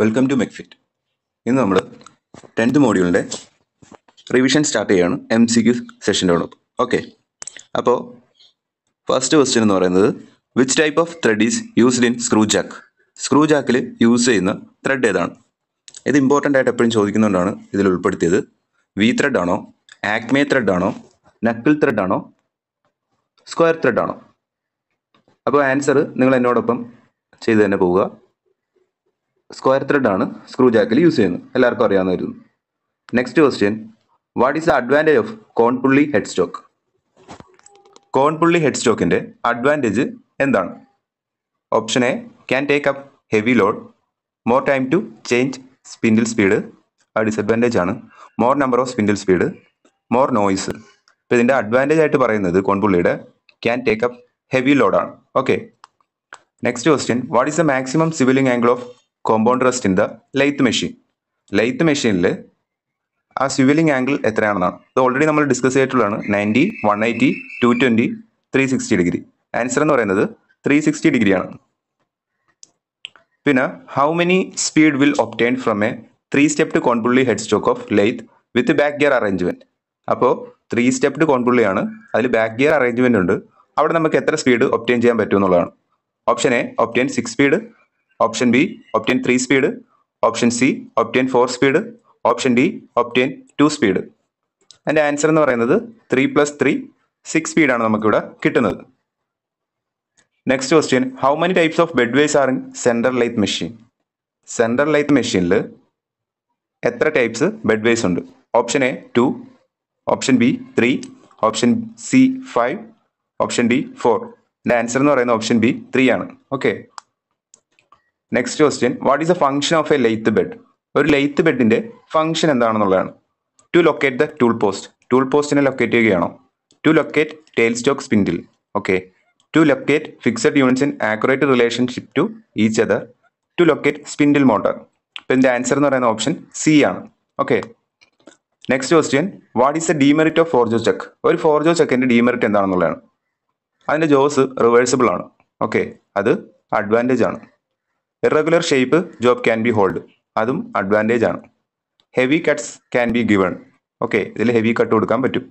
Welcome to Mechfit ഇന്ന് നമ്മൾ tenth മോഡ്യൂളിൻ്റെ റിവിഷൻ സ്റ്റാർട്ട് ചെയ്യാണ് എം സി ക്യു സെഷനോടൊപ്പം ഓക്കെ അപ്പോൾ ഫസ്റ്റ് ക്വസ്റ്റ്യൻ എന്ന് പറയുന്നത് which type of thread is used in screw jack screw ജാക്കിൽ യൂസ് ചെയ്യുന്ന ത്രെഡ് ഏതാണ് ഇത് ഇമ്പോർട്ടൻ്റ് ആയിട്ട് എപ്പോഴും ചോദിക്കുന്നതുകൊണ്ടാണ് ഇതിൽ ഉൾപ്പെടുത്തിയത് വി ത്രെഡ് ആണോ ആക്മേ ത്രെഡ് ആണോ നക്കിൾ ത്രെഡ് ആണോ സ്ക്വയർ ത്രെഡ് ആണോ അപ്പോൾ ആൻസർ നിങ്ങൾ എന്നോടൊപ്പം ചെയ്തു തന്നെ പോവുക സ്ക്വയർ ത്രെഡ് ആണ് സ്ക്രൂ ജാക്കിൽ യൂസ് ചെയ്യുന്നത് എല്ലാവർക്കും അറിയാവുന്നതായിരുന്നു next question what is the advantage of cone pulley head stock cone pulley head സ്റ്റോക്കിൻ്റെ അഡ്വാൻറ്റേജ് എന്താണ് option A can take up heavy load more time to change spindle speed ആ ഡിസഡ്വാൻറ്റേജ് ആണ് more number of spindle speed more noise ഇപ്പോൾ ഇതിൻ്റെ advantage ആയിട്ട് പറയുന്നത് കോൺപുള്ളിയുടെ can take up heavy ലോഡാണ് okay next question what is the maximum swivelling angle of compound rest in the lathe machine lathe മെഷീനിൽ ആ സ്വിവലിംഗ് ആംഗിൾ എത്രയാണെന്നാണ് ഇത് ഓൾറെഡി നമ്മൾ ഡിസ്കസ് ചെയ്തിട്ടുള്ളതാണ് ninety one eighty two twenty three sixty degree answer എന്ന് പറയുന്നത് three sixty ഡിഗ്രിയാണ് പിന്നെ how many speed will obtain from a three stepped cone pulley head stock of lathe with back gear arrangement അപ്പോൾ three stepped കോൺപുള്ളിയാണ് അതിൽ back gear arrangement ഉണ്ട് അവിടെ നമുക്ക് എത്ര സ്പീഡ് ഒപ്റ്റൈൻ ചെയ്യാൻ പറ്റും എന്നുള്ളതാണ് option A obtain six speed option B obtain three speed option C obtain four speed option D obtain two speed അതിൻ്റെ ആൻസർ എന്ന് പറയുന്നത് ത്രീ പ്ലസ് ത്രീ സിക്സ് സ്പീഡാണ് നമുക്കിവിടെ കിട്ടുന്നത് next question how many types of bed ways are in central lathe machine central lathe മെഷീനിൽ എത്ര types bed ways ഉണ്ട് option A two option B three option C five option D four answer എന്ന് പറയുന്നത് option B three ആണ് okay next question what is a function of a lathe bed ഒരു lathe ബെഡിന്റെ function എന്താണെന്നുള്ളതാണ് to locate the tool post tool പോസ്റ്റിനെ locate ചെയ്യുകയാണോ to locate tail stock spindle okay to locate fixed units in accurate relationship to each other to locate spindle motor ഇപ്പം ഇതിൻ്റെ answer എന്ന് പറയുന്ന option C ആണ് okay next question what is the demerit of four jaw chuck ഒരു ഫോർജോ ചെക്കിൻ്റെ demerit എന്താണെന്നുള്ളതാണ് അതിൻ്റെ jaws reversible ആണ് okay അത് അഡ്വാൻറ്റേജ് ആണ് irregular shape job can be hold അതും അഡ്വാൻറ്റേജ് ആണ് heavy cuts can be given okay ഇതിൽ ഹെവി കട്ട് കൊടുക്കാൻ പറ്റും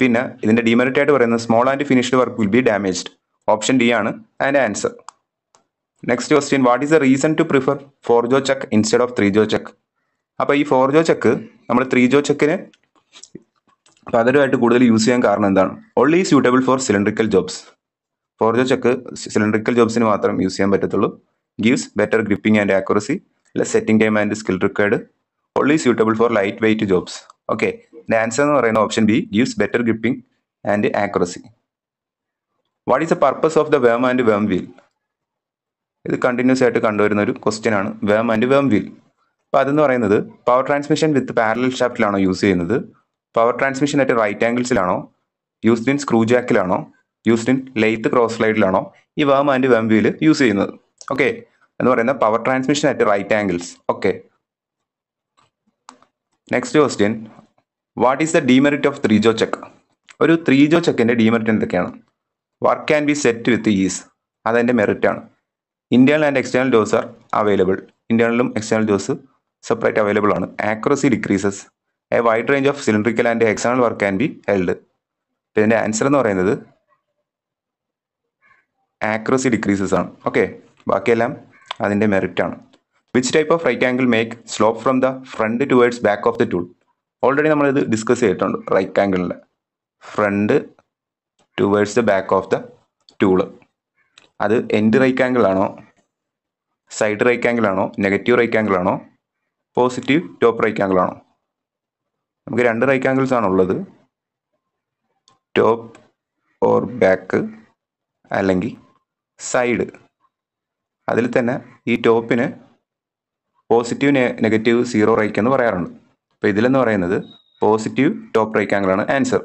പിന്നെ ഇതിൻ്റെ ഡിമെറിറ്റ് ആയിട്ട് പറയുന്നത് small and finished work will be damaged option D ആണ് and answer next question what is a reason to prefer four jaw chuck instead of three jaw chuck അപ്പോൾ ഈ ഫോർ ജോ ചെക്ക് നമ്മൾ three jaw ചെക്കിന് പകരമായിട്ട് കൂടുതൽ use ചെയ്യാൻ കാരണം എന്താണ് only suitable for cylindrical jobs four jaw chuck cylindrical ജോബ്സിന് മാത്രം യൂസ് ചെയ്യാൻ പറ്റത്തുള്ളൂ gives better gripping and accuracy, less setting time and skill required, only suitable for lightweight jobs. Okay the answer എന്ന് പറയുന്ന option B gives better gripping and accuracy what is the purpose of the worm and worm wheel ഇത് continuous ആയിട്ട് കണ്ടുവരുന്ന ഒരു question ആണ് വേം and worm wheel അപ്പോൾ അതെന്ന് പറയുന്നത് പവർ ട്രാൻസ്മിഷൻ വിത്ത് പാരലൽ ഷാഫ്റ്റിലാണോ യൂസ് ചെയ്യുന്നത് പവർ ട്രാൻസ്മിഷൻ ആയിട്ട് റൈറ്റ് ആംഗിൾസിലാണോ യൂസ്ഡ് ഇൻ സ്ക്രൂ ജാക്കിലാണോ യൂസ്ഡ് ഇൻ ലെയ്ത്ത് ക്രോസ് സ്ലൈഡിലാണോ ഈ worm and worm wheel use ചെയ്യുന്നത് ഓക്കെ എന്ന് പറയുന്ന power transmission at right angles okay next question what is the demerit of three jaw chuck ഒരു three jaw ചെക്കിൻ്റെ demerit എന്തൊക്കെയാണ് work can be set with ease അതെൻ്റെ ആണ് internal and external jaws are available ഇന്റേണലും external jaws separate available ആണ് accuracy decreases a wide range of cylindrical and external work can be held ഇതിൻ്റെ answer എന്ന് പറയുന്നത് accuracy decreases ആണ് okay ബാക്കിയെല്ലാം അതിൻ്റെ മെറിറ്റാണ് which type of right angle make slope from the front towards back of the tool already നമ്മളിത് discuss ചെയ്തിട്ടുണ്ട് right ആംഗിളിൽ front towards the back of the tool അത് എൻഡ് റൈറ്റ് ആംഗിൾ ആണോ side right angle ആണോ negative right angle ആണോ positive top right angle ആണോ നമുക്ക് രണ്ട് റൈറ്റ് ആംഗിൾസ് ആണുള്ളത് ടോപ്പ് ഓർ ബാക്ക് അല്ലെങ്കിൽ സൈഡ് അതിൽ തന്നെ ഈ ടോപ്പിന് പോസിറ്റീവ് നെഗറ്റീവ് സീറോ റേക്ക് എന്ന് പറയാറുണ്ട് അപ്പോൾ ഇതിലെന്ന് പറയുന്നത് പോസിറ്റീവ് ടോപ്പ് ആംഗിളാണ് answer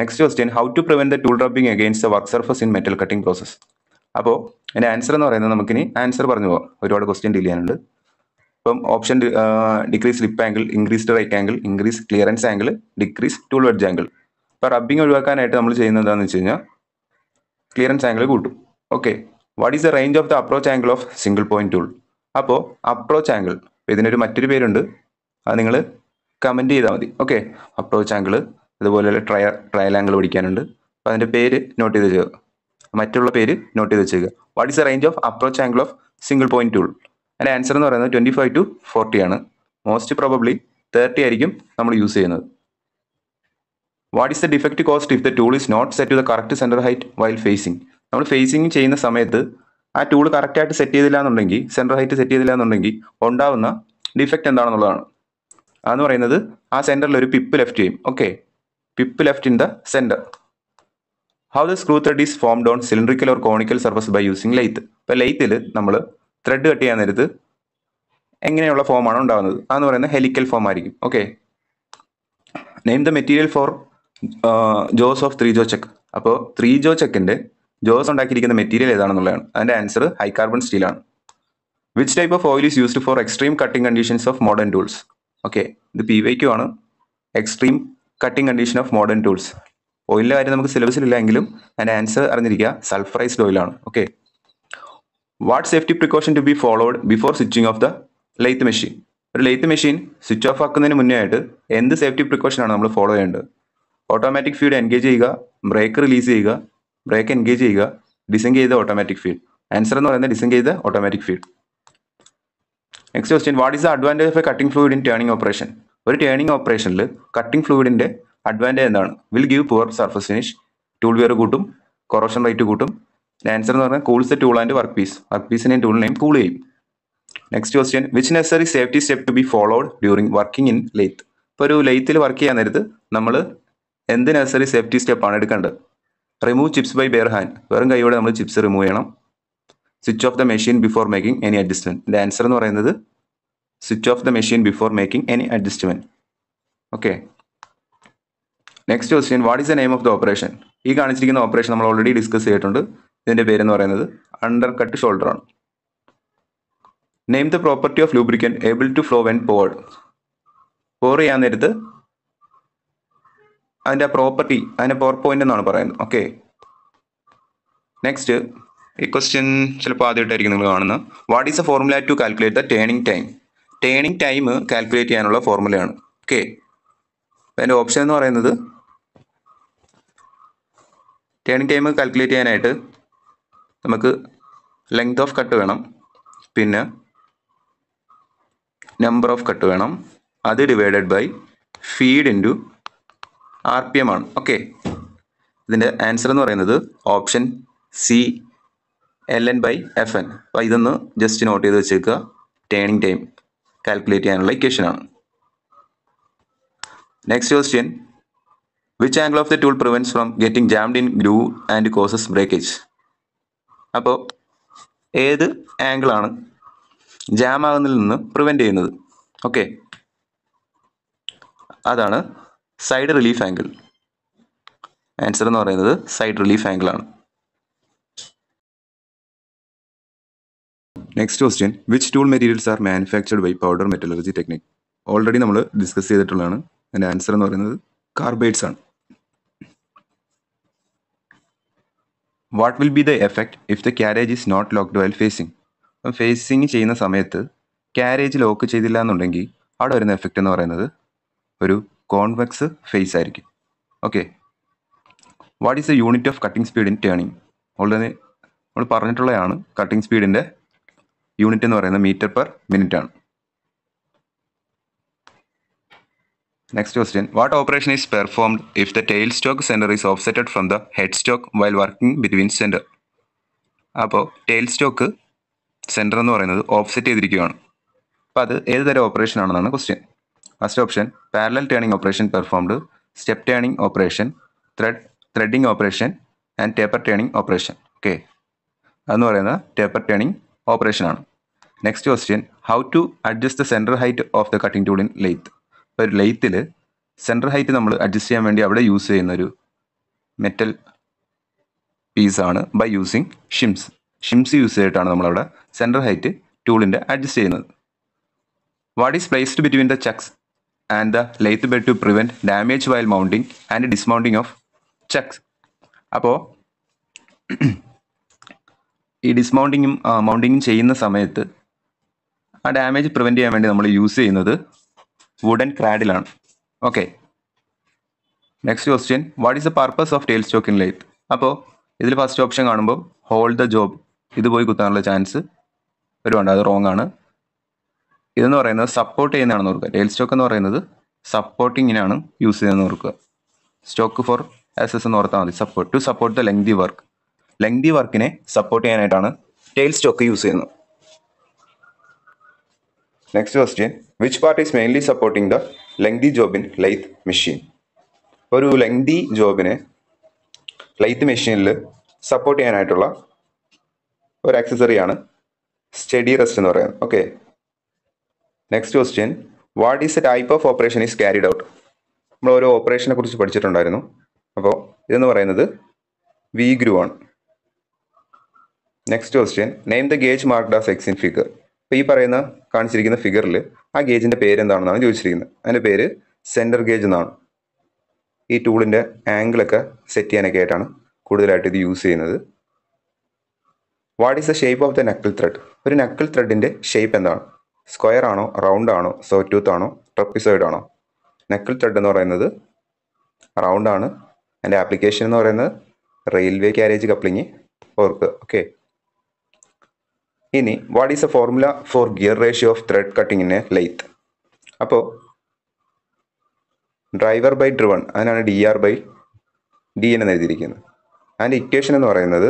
next question how to prevent the tool dropping against the work surface in metal cutting process അപ്പോൾ എൻ്റെ ആൻസർ എന്ന് പറയുന്നത് നമുക്കിനി ആൻസർ പറഞ്ഞു പോകാം ഒരുപാട് ക്വസ്റ്റ്യൻ ഡീൽ ചെയ്യാനുണ്ട് ഇപ്പം option decrease lip angle increased rake angle increase clearance angle decrease tool wedge angle അപ്പോൾ റബ്ബിംഗ് ഒഴിവാക്കാനായിട്ട് നമ്മൾ ചെയ്യുന്നത് എന്താണെന്ന് വെച്ച് കഴിഞ്ഞാൽ ക്ലിയറൻസ് ആംഗിൾ കൂട്ടും okay what is the range of the approach angle of single point tool അപ്പോൾ അപ്രോച്ച് ആംഗിൾ ഇതിനൊരു മറ്റൊരു പേരുണ്ട് അത് നിങ്ങൾ കമൻറ്റ് ചെയ്താൽ മതി ഓക്കെ അപ്രോച്ച് ആംഗിൾ അതുപോലെ ട്രയ ട്രയൽ ആംഗിൾ പഠിക്കാനുണ്ട് അപ്പോൾ അതിൻ്റെ പേര് നോട്ട് ചെയ്ത് വെച്ചേക്കുക മറ്റുള്ള പേര് നോട്ട് ചെയ്ത് വെച്ചേക്കുക what is the range of approach angle of single point tool അതിൻ്റെ ആൻസർ എന്ന് പറയുന്നത് ട്വൻറ്റി ഫൈവ് ടു ഫോർട്ടി ആണ് മോസ്റ്റ് പ്രോബബ്ലി തേർട്ടി ആയിരിക്കും നമ്മൾ യൂസ് ചെയ്യുന്നത് what is the defect caused if the tool is not set to the correct centre height while facing നമ്മൾ facing ചെയ്യുന്ന സമയത്ത് ആ ടൂൾ കറക്റ്റായിട്ട് സെറ്റ് ചെയ്തില്ല എന്നുണ്ടെങ്കിൽ സെൻറ്റർ ഹൈറ്റ് സെറ്റ് ചെയ്തില്ല എന്നുണ്ടെങ്കിൽ ഉണ്ടാവുന്ന ഡിഫക്റ്റ് എന്താണെന്നുള്ളതാണ് അതെന്ന് പറയുന്നത് ആ സെൻറ്ററിൽ ഒരു പിപ്പ് ലെഫ്റ്റ് ചെയ്യും okay pip left in the centre how the screw thread is form on cylindrical or conical surface by using lathe അപ്പോൾ ലൈത്തിൽ നമ്മൾ ത്രെഡ് കട്ട് ചെയ്യാൻ നേരത്ത് എങ്ങനെയുള്ള ഫോമാണ് ഉണ്ടാകുന്നത് അതെന്ന് പറയുന്നത് ഹെലിക്കൽ ഫോം ആയിരിക്കും okay name the material for jaws of three jaw chuck അപ്പോൾ ത്രീ ജോ ചെക്കിൻ്റെ ജോസ് ഉണ്ടാക്കിയിരിക്കുന്ന മെറ്റീരിയൽ ഏതാണെന്നുള്ളതാണ് അതിൻ്റെ ആൻസർ ഹൈ കാർബൺ സ്റ്റീലാണ് which type of oil is used for extreme cutting conditions of modern tools okay ഇത് P വൈക്കു ആണ് extreme cutting condition of modern tools ഓയിലിൻ്റെ കാര്യം നമുക്ക് സിലബസിലില്ലെങ്കിലും അതിൻ്റെ ആൻസർ അറിഞ്ഞിരിക്കുക സൾഫറൈസ്ഡ് ഓയിലാണ് okay what safety precaution to be followed before switching off the lathe machine ഒരു ലെയ്ത്ത് മെഷീൻ സ്വിച്ച് ഓഫ് ആക്കുന്നതിന് മുന്നേ ആയിട്ട് എന്ത് സേഫ്റ്റി പ്രിക്കോഷനാണ് നമ്മൾ ഫോളോ ചെയ്യേണ്ടത് ഓട്ടോമാറ്റിക് ഫ്യൂഡ് എൻഗേജ് ചെയ്യുക ബ്രേക്ക് റിലീസ് ചെയ്യുക ബ്രേക്ക് എൻഗേജ് ചെയ്യുക ഡിസെങ്ക് ചെയ്ത ഓട്ടോമാറ്റിക് ഫീൽഡ് ആൻസർ എന്ന് പറയുന്നത് ഡിസെങ്ക് ചെയ്ത automatic feed next question what is the advantage of a cutting fluid in turning operation ഒരു ടേണിംഗ് ഓപ്പറേഷനിൽ കട്ടിംഗ് ഫ്ലൂയിഡിൻ്റെ അഡ്വാൻറ്റേജ് എന്താണ് will give poor surface finish tool wear കൂട്ടും കൊറോഷൻ റേറ്റ് കൂട്ടും answer എന്ന് പറഞ്ഞാൽ cools the tool and work piece work പീസിനെയും ടൂളിനെയും കൂൾ ചെയ്യും next question which necessary safety step to be followed during working in lathe ഇപ്പോൾ ഒരു ലെയ്ത്തിൽ work ചെയ്യാൻ നേരത്ത് നമ്മൾ എന്ത് നെസറി സേഫ്റ്റി സ്റ്റെപ്പാണ് എടുക്കേണ്ടത് remove chips by bare hand വെറും കൈയോടെ നമ്മൾ ചിപ്സ് റിമൂവ് ചെയ്യണം switch off the machine before making any adjustment എൻ്റെ ആൻസർ എന്ന് പറയുന്നത് switch off the machine before making any adjustment okay next question what is the name of the operation ഈ കാണിച്ചിരിക്കുന്ന operation നമ്മൾ ഓൾറെഡി ഡിസ്കസ് ചെയ്തിട്ടുണ്ട് ഇതിൻ്റെ പേരെന്ന് പറയുന്നത് അണ്ടർ കട്ട് ഷോൾഡർ ആണ് name the property of lubricant able to flow when poured pour ചെയ്യാൻ നേരത്ത് അതിൻ്റെ ആ പ്രോപ്പർട്ടി അതിനെ പവർ പോയിന്റ് എന്നാണ് പറയുന്നത് ഓക്കെ നെക്സ്റ്റ് ഈ ക്വസ്റ്റ്യൻ ചിലപ്പോൾ ആദ്യമായിട്ടായിരിക്കും നിങ്ങൾ കാണുന്നത് what is a formula to calculate the turning time turning time calculate ചെയ്യാനുള്ള ഫോർമുലയാണ് ഓക്കെ അതിൻ്റെ ഓപ്ഷൻ എന്ന് പറയുന്നത് ടേണിംഗ് ടൈം കാൽക്കുലേറ്റ് ചെയ്യാനായിട്ട് നമുക്ക് ലെങ്ത് ഓഫ് കട്ട് വേണം പിന്നെ നമ്പർ ഓഫ് കട്ട് വേണം അത് divided by feed into R P M ആണ് ഓക്കെ ഇതിൻ്റെ ആൻസർ എന്ന് പറയുന്നത് option C L N by F N അപ്പോൾ ഇതൊന്ന് ജസ്റ്റ് നോട്ട് ചെയ്ത് വെച്ചേക്കുക ടേണിംഗ് ടൈം കാൽക്കുലേറ്റ് ചെയ്യാനുള്ള ഇക്വേഷനാണ് next question which angle of the tool prevents from getting jammed in groove and causes breakage അപ്പോൾ ഏത് ആംഗിളാണ് ജാം ആകുന്നതിൽ നിന്ന് പ്രിവെൻറ്റ് ചെയ്യുന്നത് ഓക്കെ അതാണ് സൈഡ് റിലീഫ് ആംഗിൾ ആൻസർ എന്ന് പറയുന്നത് സൈഡ് റിലീഫ് ആംഗിൾ ആണ് next question which tool materials are manufactured by powder metallurgy technique already നമ്മൾ discuss ചെയ്തിട്ടുള്ളതാണ് അതിൻ്റെ ആൻസർ എന്ന് പറയുന്നത് കാർബൈഡ്സ് ആണ് what will be the effect if the carriage is not locked while facing അപ്പം facing ചെയ്യുന്ന സമയത്ത് ക്യാരേജ് ലോക്ക് ചെയ്തില്ല എന്നുണ്ടെങ്കിൽ അവിടെ വരുന്ന എഫക്റ്റ് എന്ന് പറയുന്നത് ഒരു കോൺവെക്സ് ഫേസ് ആയിരിക്കും okay what is a unit of cutting speed in turning already നമ്മൾ പറഞ്ഞിട്ടുള്ളതാണ് കട്ടിംഗ് സ്പീഡിൻ്റെ യൂണിറ്റ് എന്ന് പറയുന്നത് മീറ്റർ പെർ മിനിറ്റ് ആണ് next question what operation is performed if the tail stock centre is offsetted from the head stock while working between centre അപ്പോൾ tail stock centre എന്ന് പറയുന്നത് offset ചെയ്തിരിക്കുകയാണ് അപ്പോൾ അത് ഏത് തരം ഓപ്പറേഷൻ ആണെന്നാണ് question first option parallel turning operation performed step turning operation thread threading operation and taper turning operation okay അതെന്ന് പറയുന്നത് ടേപ്പർ ടേണിംഗ് ഓപ്പറേഷനാണ് next question how to adjust the centre height of the cutting tool in lathe അപ്പോൾ ഒരു ലെയ്ത്തിൽ centre height നമ്മൾ adjust ചെയ്യാൻ വേണ്ടി അവിടെ യൂസ് ചെയ്യുന്ന ഒരു മെറ്റൽ പീസാണ് by using shims shims use ചെയ്തിട്ടാണ് നമ്മളവിടെ സെൻറ്റർ ഹൈറ്റ് ടൂളിൻ്റെ അഡ്ജസ്റ്റ് ചെയ്യുന്നത് what is placed between the chucks and the lathe bed to prevent damage while mounting and dismounting of chucks. അപ്പോൾ ഈ ഡിസ്മൗണ്ടിങ്ങും മൗണ്ടിങ്ങും ചെയ്യുന്ന സമയത്ത് ആ ഡാമേജ് പ്രിവെൻറ്റ് ചെയ്യാൻ വേണ്ടി നമ്മൾ യൂസ് ചെയ്യുന്നത് വുഡൻ ക്രാഡിലാണ് okay next question what is the purpose of tail stock in lathe അപ്പോൾ ഇതിൽ ഫസ്റ്റ് ഓപ്ഷൻ കാണുമ്പോൾ ഹോൾഡ് ദ ജോബ് ഇത് പോയി കുത്താനുള്ള ചാൻസ് ഒരുപാട് അത് റോങ് ആണ് ഇതെന്ന് പറയുന്നത് സപ്പോർട്ട് ചെയ്യുന്നതാണെന്ന് ഓർക്കുക ഡെയിൽ സ്റ്റോക്ക് എന്ന് പറയുന്നത് സപ്പോർട്ടിങ്ങിനാണ് യൂസ് ചെയ്യുന്നത് ഓർക്കുക സ്റ്റോക്ക് ഫോർ എസ് എന്ന് ഓർത്താൽ മതി support to support the lengthy work lengthy വർക്കിനെ സപ്പോർട്ട് ചെയ്യാനായിട്ടാണ് ടെയിൽ സ്റ്റോക്ക് യൂസ് ചെയ്യുന്നത് next question which part is mainly supporting the lengthy job in lathe machine ഒരു ലെങ്തി ജോബിനെ ലൈത്ത് മെഷീനിൽ സപ്പോർട്ട് ചെയ്യാനായിട്ടുള്ള ഒരു ആക്സസറിയാണ് സ്റ്റഡി റെസ്റ്റ് എന്ന് പറയുന്നത് okay next question what is a type of operation is carried out നമ്മൾ ഓരോ ഓപ്പറേഷനെ കുറിച്ച് പഠിച്ചിട്ടുണ്ടായിരുന്നു അപ്പോൾ ഇതെന്ന് പറയുന്നത് വി ഗ്രൂ ആണ് next question name the gauge mark as X in figure അപ്പോൾ ഈ പറയുന്ന കാണിച്ചിരിക്കുന്ന ഫിഗറിൽ ആ ഗേജിൻ്റെ പേര് എന്താണെന്നാണ് ചോദിച്ചിരിക്കുന്നത് അതിൻ്റെ പേര് സെൻറ്റർ ഗേജ് എന്നാണ് ഈ ടൂളിൻ്റെ ആംഗിളൊക്കെ സെറ്റ് ചെയ്യാനൊക്കെ ആയിട്ടാണ് കൂടുതലായിട്ട് ഇത് യൂസ് ചെയ്യുന്നത് what is the shape of the knuckle thread ഒരു നക്കിൾ ത്രെഡിൻ്റെ ഷേപ്പ് എന്താണ് സ്ക്വയർ ആണോ റൗണ്ട് ആണോ സോ ആണോ ട്രപ്പിസൈഡ് ആണോ നെക്കിൾ ചെഡ് എന്ന് പറയുന്നത് റൗണ്ട് ആണ് എൻ്റെ ആപ്ലിക്കേഷൻ എന്ന് പറയുന്നത് റെയിൽവേ ക്യാരേജ് കപ്ലിങ് ഓർക്ക് ഓക്കെ ഇനി what is a formula for gear ratio of thread കട്ടിങ്ങിന് ലെയ്ത്ത് അപ്പോൾ ഡ്രൈവർ ബൈ ഡ്രിവൺ അതിനാണ് D R by D N എന്ന് എഴുതിയിരിക്കുന്നത് അതിൻ്റെ ഇക്വേഷൻ എന്ന് പറയുന്നത്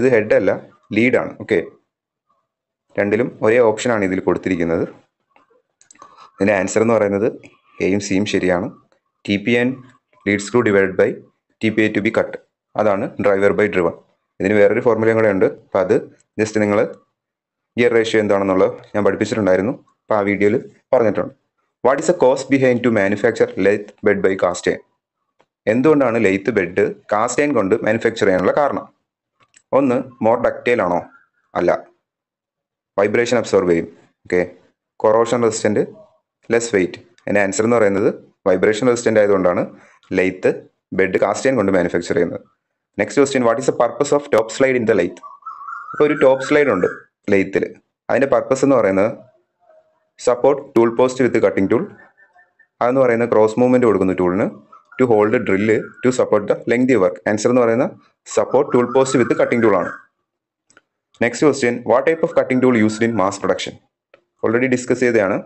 ഇത് ഹെഡ് അല്ല ലീഡാണ് ഓക്കെ രണ്ടിലും ഒരേ ഓപ്ഷനാണ് ഇതിൽ കൊടുത്തിരിക്കുന്നത് ഇതിൻ്റെ ആൻസർ എന്ന് പറയുന്നത് എയും സിയും ശരിയാണ് T P and lead screw divide by T P a to be cut അതാണ് ഡ്രൈവർ ബൈ ഡ്രിവൺ ഇതിന് വേറൊരു ഫോർമുലയും കൂടെ ഉണ്ട് അപ്പോൾ അത് ജസ്റ്റ് നിങ്ങൾ ഗിയർ റേഷ്യോ എന്താണെന്നുള്ളത് ഞാൻ പഠിപ്പിച്ചിട്ടുണ്ടായിരുന്നു അപ്പോൾ ആ വീഡിയോയിൽ പറഞ്ഞിട്ടുണ്ട് what is a cause behind to manufacture lathe bed by cast iron എന്തുകൊണ്ടാണ് ലെയ്ത്ത് ബെഡ് കാസ്റ്റേൻ കൊണ്ട് മാനുഫാക്ചർ ചെയ്യാനുള്ള കാരണം ഒന്ന് മോർ ഡക്റ്റൈൽ ആണോ അല്ല വൈബ്രേഷൻ അബ്സോർബ് ചെയ്യും okay corrosion resistant less weight എൻ്റെ ആൻസർ എന്ന് പറയുന്നത് വൈബ്രേഷൻ റെസിസ്റ്റൻ്റ് ആയതുകൊണ്ടാണ് ലൈത്ത് ബെഡ് കാസ്റ്റിയൻ കൊണ്ട് മാനുഫാക്ചർ ചെയ്യുന്നത് next question what is the purpose of top slide in the lathe ഇപ്പോൾ ഒരു ടോപ്പ് സ്ലൈഡ് ഉണ്ട് ലൈത്തിൽ അതിൻ്റെ പർപ്പസ് എന്ന് പറയുന്നത് support tool post with cutting tool അതെന്ന് പറയുന്ന ക്രോസ് മൂവ്മെൻറ്റ് കൊടുക്കുന്ന ടൂളിന് to hold drill to support the lengthy work answer എന്ന് പറയുന്നത് support tool post with cutting ടൂളാണ് next question what type of cutting tool used in mass production already discuss ചെയ്തതാണ്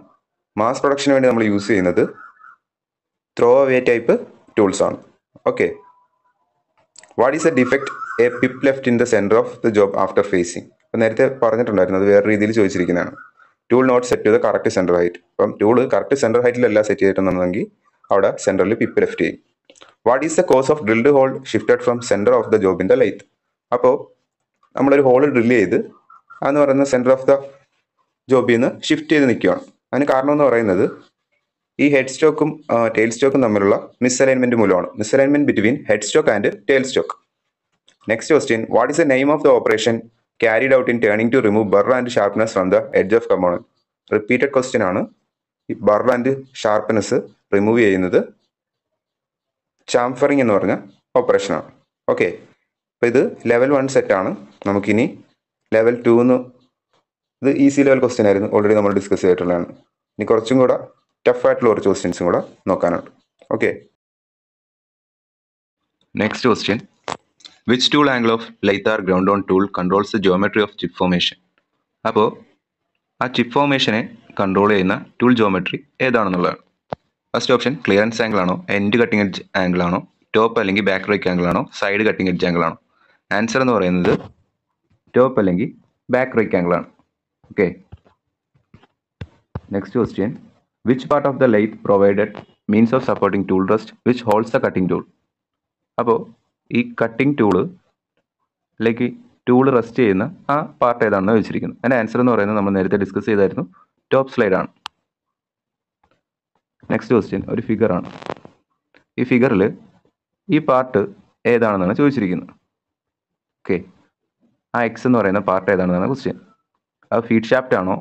mass പ്രൊഡക്ഷന് വേണ്ടി നമ്മൾ യൂസ് ചെയ്യുന്നത് ത്രോ അവേ ടൈപ്പ് ടൂൾസ് ആണ് okay what is a defect a pip left in the centre of the job after facing അപ്പോൾ നേരത്തെ പറഞ്ഞിട്ടുണ്ടായിരുന്നു അത് വേറെ രീതിയിൽ ചോദിച്ചിരിക്കുന്നതാണ് ടൂൾ നോട്ട് സെറ്റ് ചെയ്ത് കറക്റ്റ് സെൻറ്റർ ഹൈറ്റ് അപ്പം ടൂൾ കറക്റ്റ് സെൻറ്റർ ഹൈറ്റിലല്ല സെറ്റ് ചെയ്തിട്ടുണ്ടെന്നുണ്ടെങ്കിൽ അവിടെ സെൻറ്ററിൽ പിപ്പ് ലെഫ്റ്റ് ചെയ്യും what is the cause of drilled hole shifted from centre of the ജോബിൻ്റെ ലൈത്ത് അപ്പോൾ നമ്മളൊരു ഹോൾ ഡ്രില്ല് ചെയ്ത് അതെന്ന് പറയുന്ന സെൻറ്റർ ഓഫ് ദ ജോബിൽ നിന്ന് ഷിഫ്റ്റ് ചെയ്ത് നിൽക്കുകയാണ് അതിന് കാരണം എന്ന് പറയുന്നത് ഈ ഹെഡ് സ്റ്റോക്കും ടെയിൽ സ്റ്റോക്കും തമ്മിലുള്ള മിസ്അലൈൻമെൻറ്റ് മൂലമാണ് misalignment between head stock and tail stock next question what is the name of the operation carried out in turning to remove burr and sharpness from the edge of component repeated question ആണ് ഈ ബർ and sharpness remove ചെയ്യുന്നത് ചാംഫറിങ് എന്ന് പറഞ്ഞ ഓപ്പറേഷനാണ് okay അപ്പോൾ ഇത് level one സെറ്റാണ് നമുക്കിനി level two എന്ന് ഇത് ഈസി ലെവൽ ക്വസ്റ്റ്യൻ ആയിരുന്നു ഓൾറെഡി നമ്മൾ ഡിസ്കസ് ചെയ്തിട്ടുള്ളതാണ് ഇനി കുറച്ചും കൂടെ ടഫായിട്ടുള്ള കുറച്ച് ക്വസ്റ്റ്യൻസും കൂടെ നോക്കാനുണ്ട് okay next question which tool angle of lathe are ground on tool controls the geometry of chip formation അപ്പോൾ ആ ചിപ്പ് ഫോമേഷനെ കൺട്രോൾ ചെയ്യുന്ന ടൂൾ ജോമെട്രി ഏതാണെന്നുള്ളതാണ് ഫസ്റ്റ് ഓപ്ഷൻ ക്ലിയറൻസ് ആംഗിൾ ആണോ എൻഡ് കട്ടിംഗ് എഡ്ജ് ആംഗിൾ ആണോ ടോപ്പ് അല്ലെങ്കിൽ ബാക്ക് റേക്ക് ആംഗിൾ ആണോ side cutting edge angle ആണോ ആൻസർ എന്ന് പറയുന്നത് ടോപ്പ് അല്ലെങ്കിൽ ബാക്ക് ആംഗിൾ ആണ് okay next question which part of the lathe provided means of supporting tool rest which holds the cutting tool അപ്പോൾ ഈ cutting tool അല്ലെങ്കിൽ tool rest ചെയ്യുന്ന ആ പാർട്ട് ഏതാണെന്ന് വെച്ചിരിക്കുന്നത് അതിൻ്റെ ആൻസർ എന്ന് പറയുന്നത് നമ്മൾ നേരത്തെ ഡിസ്കസ് ചെയ്തായിരുന്നു ടോപ്പ് സ്ലൈഡാണ് നെക്സ്റ്റ് ക്വസ്റ്റ്യൻ ഒരു ഫിഗറാണ് ഈ ഫിഗറിൽ ഈ പാർട്ട് ഏതാണെന്നാണ് ചോദിച്ചിരിക്കുന്നത് ഓക്കെ ആ എക്സ് എന്ന് പറയുന്ന പാർട്ട് ഏതാണെന്നാണ് ക്വസ്റ്റ്യൻ അത് ഫീഡ് ഷാഫ്റ്റ് ആണോ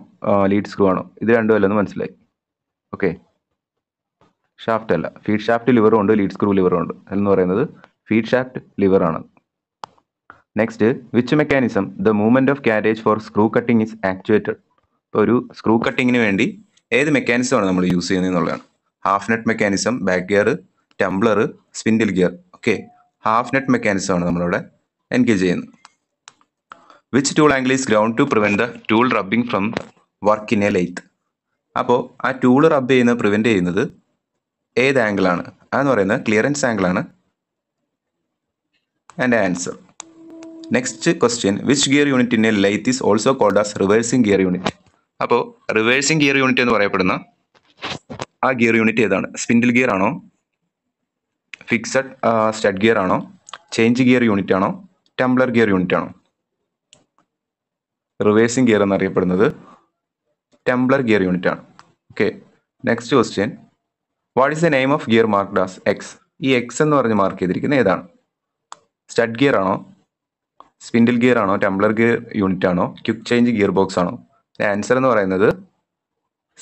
ലീഡ് സ്ക്രൂ ആണോ ഇത് രണ്ടും അല്ലെന്ന് മനസ്സിലായി ഓക്കെ ഷാഫ്റ്റ് അല്ല ഫീഡ് ഷാഫ്റ്റ് ലിവറും ഉണ്ട് ലീഡ് സ്ക്രൂ ലിവറും ഉണ്ട് എന്ന് പറയുന്നത് ഫീഡ് ഷാഫ്റ്റ് ലിവർ ആണ് next which mechanism the movement of carriage for screw cutting is actuated ഇപ്പോൾ ഒരു സ്ക്രൂ കട്ടിങ്ങിന് വേണ്ടി ഏത് മെക്കാനിസമാണ് നമ്മൾ യൂസ് ചെയ്യുന്നത് എന്നുള്ളതാണ് half net mechanism back gear tumbler spindle gear okay half net മെക്കാനിസമാണ് നമ്മളിവിടെ എൻഗേജ് ചെയ്യുന്നു which tool angle is ground to prevent the tool rubbing from work in a lathe അപ്പോൾ ആ ടൂൾ റബ്ബ് ചെയ്യുന്ന പ്രിവെൻറ്റ് ചെയ്യുന്നത് ഏത് ആംഗിളാണ് അതെന്ന് പറയുന്നത് ക്ലിയറൻസ് ആംഗിളാണ് and answer next question which gear unit in a lathe is also called as reversing gear unit അപ്പോൾ റിവേഴ്സിംഗ് ഗിയർ യൂണിറ്റ് എന്ന് പറയപ്പെടുന്ന ആ ഗിയർ യൂണിറ്റ് ഏതാണ് സ്പിൻഡിൽ ഗിയർ ആണോ ഫിക്സഡ് സ്റ്റഡ് ഗിയർ ആണോ ചേഞ്ച് ഗിയർ യൂണിറ്റ് ആണോ tumbler gear unit ആണ് reversing gear എന്നറിയപ്പെടുന്നത് ടംബ്ലർ ഗിയർ യൂണിറ്റ് ആണ് okay next question what is the name of gear marked as X ഈ എക്സ് എന്ന് പറഞ്ഞ് മാർക്ക് ചെയ്തിരിക്കുന്ന ഏതാണ് സ്റ്റഡ് ഗിയർ ആണോ സ്പിൻഡിൽ ഗിയർ ആണോ ടംബ്ലർ ഗിയർ യൂണിറ്റ് ആണോ ക്യുക്ക് ചേഞ്ച് ഗിയർ ബോക്സ് ആണോ ആൻസർ എന്ന് പറയുന്നത്